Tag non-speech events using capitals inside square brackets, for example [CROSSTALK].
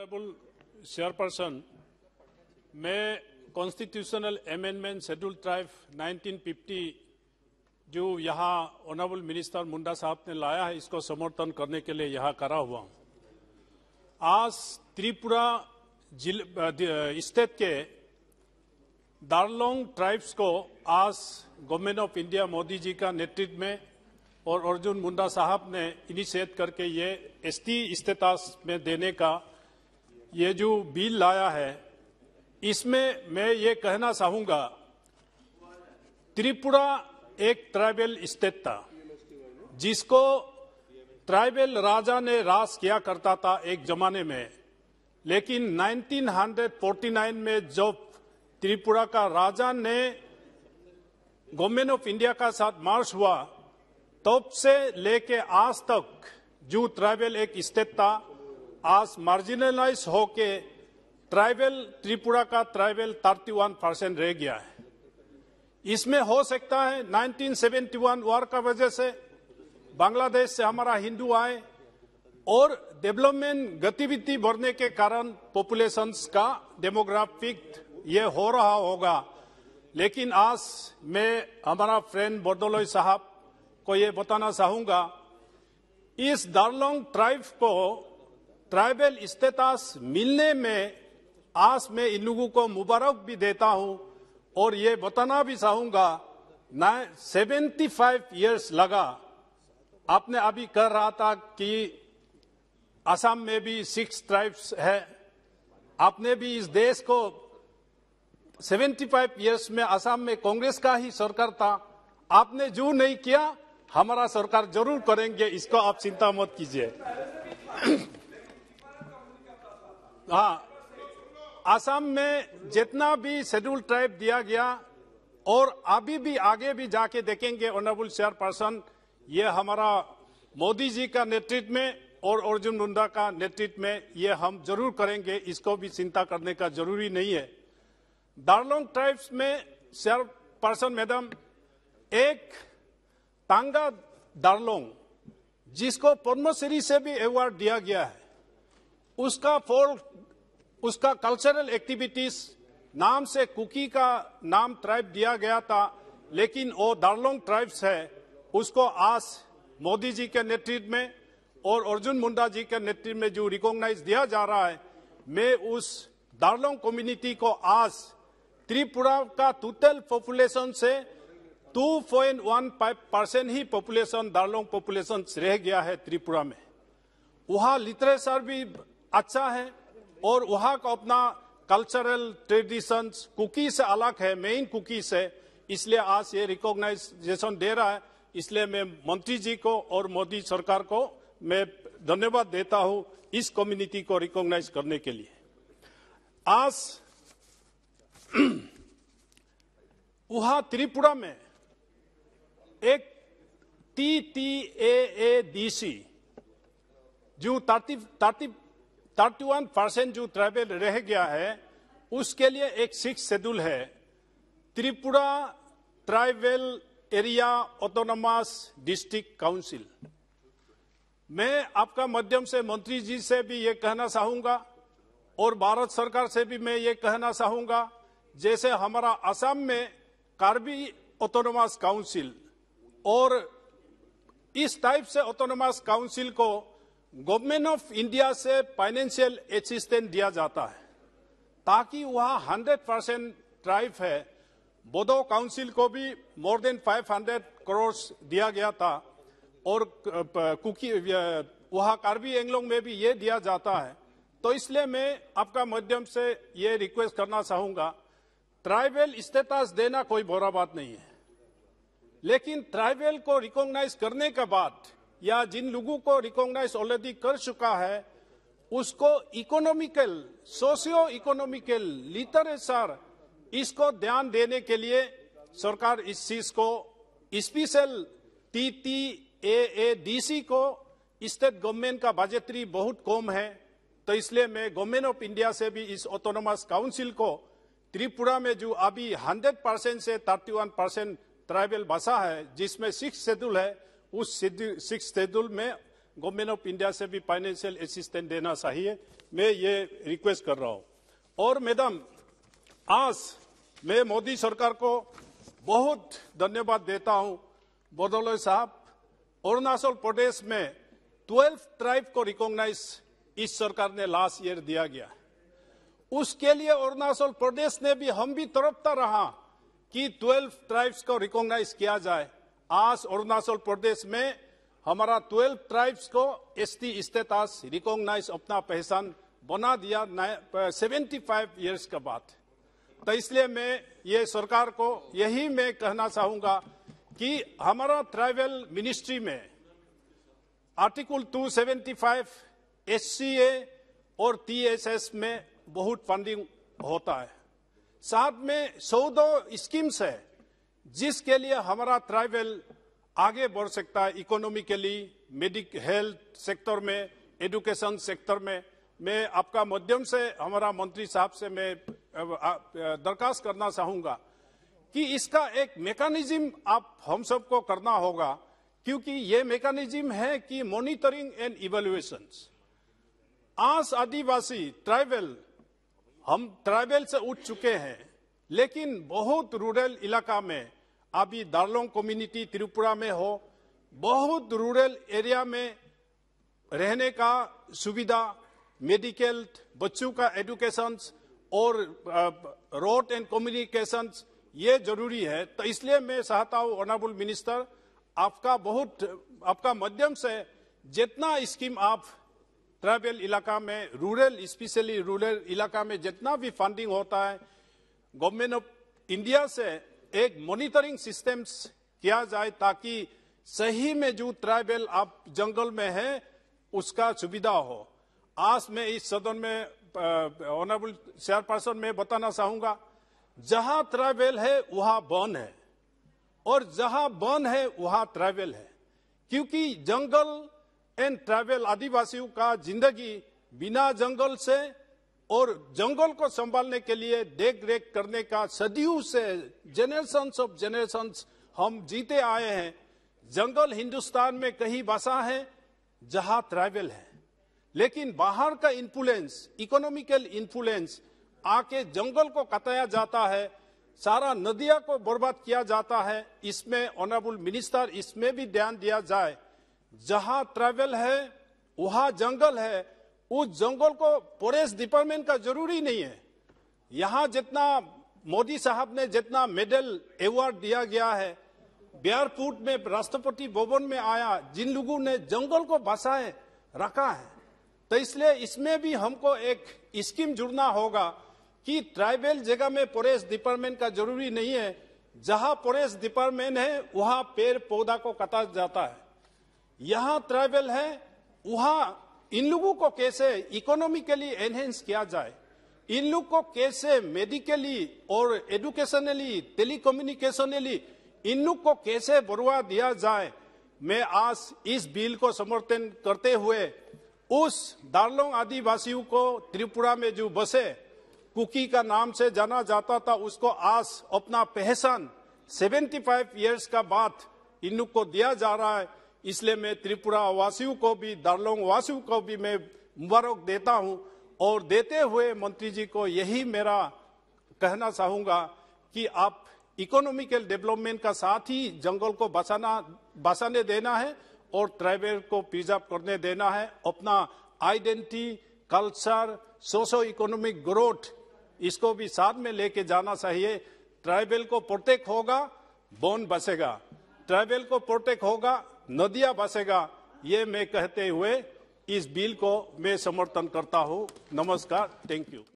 honourable chairperson मैं constitutional amendment schedule tribe 1950 जो यहाँ ऑनरेबल मिनिस्टर मुंडा साहब ने लाया है इसको समर्थन करने के लिए यहाँ करा हुआ हूँ आज त्रिपुरा स्टेट के दारलोंग ट्राइब्स को आज government of India Modi ji का नेतृत्व में और अर्जुन मुंडा साहब ने इनिशिएट करके ये एसटी टी में देने का ये जो बिल लाया है इसमें मैं ये कहना चाहूंगा त्रिपुरा एक ट्राइबल स्टेट था जिसको ट्राइबल राजा ने राज किया करता था एक जमाने में लेकिन 1949 में जब त्रिपुरा का राजा ने गवर्नमेंट ऑफ इंडिया का साथ मार्च हुआ तब से लेके आज तक जो ट्राइबल एक स्टेट था आज मार्जिनलाइज होके ट्राइबल त्रिपुरा का ट्राइबल 31 परसेंट रह गया है इसमें हो सकता है 1971 वॉर का वजह से बांग्लादेश से हमारा हिंदू आए और डेवलपमेंट गतिविधि बढ़ने के कारण पॉपुलेशन का डेमोग्राफिक ये हो रहा होगा लेकिन आज मैं हमारा फ्रेंड बोर्दोलोई साहब को ये बताना चाहूंगा इस दार्लोंग ट्राइब को ट्राइबल इस्तेतास मिलने में आज मैं इन लोगों को मुबारक भी देता हूं और ये बताना भी चाहूंगा ना सेवेंटी फाइव ईयर्स लगा आपने अभी कर रहा था कि असम में भी सिक्स ट्राइब्स है आपने भी इस देश को 75 ईयर्स में असम में कांग्रेस का ही सरकार था आपने जो नहीं किया हमारा सरकार जरूर करेंगे इसको आप चिंता मत कीजिए हाँ असम में जितना भी शेड्यूल ट्राइब दिया गया और अभी भी आगे भी जाके देखेंगे ऑनरेबल चेयरपर्सन ये हमारा मोदी जी का नेतृत्व में और अर्जुन मुंडा का नेतृत्व में ये हम जरूर करेंगे इसको भी चिंता करने का जरूरी नहीं है दार्लोंग ट्राइब्स में चेयरपर्सन मैडम एक तांगा दार्लोंग जिसको पद्मश्री से भी अवार्ड दिया गया है उसका फोर उसका कल्चरल एक्टिविटीज नाम से कुकी का नाम ट्राइब दिया गया था लेकिन वो दार्लोंग ट्राइब्स है उसको आज मोदी जी के नेतृत्व में और अर्जुन मुंडा जी के नेतृत्व में जो रिकॉग्नाइज दिया जा रहा है मैं उस दार्लोंग कम्युनिटी को आज त्रिपुरा का टोटल पॉपुलेशन से 2.15 परसेंट ही पॉपुलेशन दार्लोंग पॉपुलेशन रह गया है त्रिपुरा में वहाँ लिटरेचर भी अच्छा है और वहाँ का अपना कल्चरल ट्रेडिशंस कुकी से अलग है मेन कुकी से इसलिए आज ये रिकॉग्नाइजेशन दे रहा है इसलिए मैं मंत्री जी को और मोदी सरकार को मैं धन्यवाद देता हूँ इस कम्युनिटी को रिकॉग्नाइज करने के लिए आज [CLEARS THROAT] वहाँ त्रिपुरा में एक T T A A D C जो तार्तिब तार्तिब थर्टी वन परसेंट जो ट्राइबल रह गया है उसके लिए एक सिक्स शेड्यूल है Tripura tribal area autonomous district council मैं आपका माध्यम से मंत्री जी से भी ये कहना चाहूंगा और भारत सरकार से भी मैं ये कहना चाहूंगा जैसे हमारा असम में कार्बी ऑटोनोमस काउंसिल और इस टाइप से ऑटोनमस काउंसिल को गवर्नमेंट ऑफ इंडिया से फाइनेंशियल असिस्टेंस दिया जाता है ताकि वहाँ हंड्रेड परसेंट ट्राइफ है बोडो काउंसिल को भी मोर देन 500 करोड़ दिया गया था और कुकी वहाँ कार्बी एंगलोंग में भी ये दिया जाता है तो इसलिए मैं आपका माध्यम से ये रिक्वेस्ट करना चाहूंगा ट्राइबल स्टेटस देना कोई बुरा बात नहीं है लेकिन ट्राइबल को रिकॉग्नाइज करने के बाद या जिन लोगों को रिकॉग्नाइज ऑलरेडी कर चुका है उसको इकोनॉमिकल सोशियो इकोनॉमिकल लिटरेचर इसको ध्यान देने के लिए सरकार इस चीज को special T T A A D C को स्टेट गवर्नमेंट का बजटरी बहुत कम है तो इसलिए मैं गवर्नमेंट ऑफ इंडिया से भी इस ऑटोनोमस काउंसिल को त्रिपुरा में जो अभी 100 परसेंट से 31 परसेंट ट्राइबल बसा है जिसमें सिक्स शेड्यूल है उस सिक्स शेड्यूल में गवर्नमेंट ऑफ इंडिया से भी फाइनेंशियल असिस्टेंस देना चाहिए मैं ये रिक्वेस्ट कर रहा हूँ और मैडम आज मैं मोदी सरकार को बहुत धन्यवाद देता हूँ बोदोलो साहब अरुणाचल प्रदेश में ट्वेल्व ट्राइब को रिकॉग्नाइज इस सरकार ने लास्ट ईयर दिया गया उसके लिए अरुणाचल प्रदेश ने भी हम भी तरफता रहा कि 12 ट्राइब्स को रिकॉग्नाइज किया जाए आज अरुणाचल प्रदेश में हमारा ट्वेल्व ट्राइब्स को एस टी स्टेटस रिकॉग्नाइज अपना पहचान बना दिया सेवेंटी फाइव ईयर्स के बाद तो इसलिए मैं ये सरकार को यही मैं कहना चाहूंगा कि हमारा ट्राइबल मिनिस्ट्री में आर्टिकल 275 एससीए और टीएसएस में बहुत फंडिंग होता है साथ में दो स्कीम्स है जिसके लिए हमारा ट्राइबल आगे बढ़ सकता है इकोनॉमिकली मेडिक हेल्थ सेक्टर में एजुकेशन सेक्टर में मैं आपका माध्यम से हमारा मंत्री साहब से मैं दरखास्त करना चाहूंगा कि इसका एक मेकानिज्म आप हम सबको करना होगा क्योंकि ये मेकानिज्म है कि मॉनिटरिंग एंड इवेल्युएशन आस आदिवासी ट्राइबल हम ट्राइबल से उठ चुके हैं लेकिन बहुत रूरल इलाका में अभी दार्लोंग कम्युनिटी त्रिपुरा में हो बहुत रूरल एरिया में रहने का सुविधा मेडिकल बच्चों का एजुकेशन और रोड एंड कम्युनिकेशन ये जरूरी है तो इसलिए मैं चाहता हूँ ऑनरेबल मिनिस्टर आपका बहुत आपका माध्यम से जितना स्कीम आप ट्राइबल इलाका में रूरल स्पेशली रूरल इलाका में जितना भी फंडिंग होता है गवर्नमेंट ऑफ इंडिया से एक मॉनिटरिंग सिस्टम्स किया जाए ताकि सही में जो ट्राइबल आप जंगल में है उसका सुविधा हो आज मैं इस सदन में ऑनरेबल चेयरपर्सन में बताना चाहूंगा जहां ट्राइबल है वहां बन है और जहां बन है वहां ट्राइबल है क्योंकि जंगल एंड ट्राइबल आदिवासियों का जिंदगी बिना जंगल से और जंगल को संभालने के लिए देख रेख करने का सदियों से जेनरेशन ऑफ जेनरेशन हम जीते आए हैं जंगल हिंदुस्तान में कहीं बसा है जहां ट्राइबल है लेकिन बाहर का इन्फ्लुएंस इकोनॉमिकल इन्फ्लुएंस आके जंगल को कताया जाता है सारा नदिया को बर्बाद किया जाता है इसमें ऑनरेबल मिनिस्टर इसमें भी ध्यान दिया जाए जहां ट्राइबल है वहां जंगल है उस जंगल को फॉरेस्ट डिपार्टमेंट का जरूरी नहीं है यहाँ जितना मोदी साहब ने जितना मेडल अवार्ड दिया गया है बिहारपुट में राष्ट्रपति भवन में आया जिन लोगों ने जंगल को बसाए रखा है तो इसलिए इसमें भी हमको एक स्कीम जुड़ना होगा कि ट्राइबल जगह में फॉरेस्ट डिपार्टमेंट का जरूरी नहीं है जहां फॉरेस्ट डिपार्टमेंट है वहां पेड़ पौधा को कटा जाता है यहाँ ट्राइबल है वहां इन लोगों को कैसे इकोनॉमिकली एनहेंस किया जाए इन लोग को कैसे मेडिकली और एडुकेशनली टेलीकम्युनिकेशनली इन लोग को कैसे बढ़वा दिया जाए मैं आज इस बिल को समर्थन करते हुए उस दार्लोंग आदिवासियों को त्रिपुरा में जो बसे कुकी का नाम से जाना जाता था उसको आज अपना पहचान 75 फाइव ईयर्स का बाद इन लोग को दिया जा रहा है इसलिए मैं त्रिपुरा वासियों को भी दार्लोंग वासियों को भी मैं मुबारक देता हूं और देते हुए मंत्री जी को यही मेरा कहना चाहूंगा कि आप इकोनॉमिकल डेवलपमेंट का साथ ही जंगल को बसाना बसाने देना है और ट्राइबल को प्रिजर्व करने देना है अपना identity culture socio economic growth इसको भी साथ में लेके जाना चाहिए ट्राइबल को प्रोटेक्ट होगा बोन बसेगा ट्राइबल को प्रोटेक्ट होगा नदिया बसेगा ये मैं कहते हुए इस बिल को मैं समर्थन करता हूं नमस्कार थैंक यू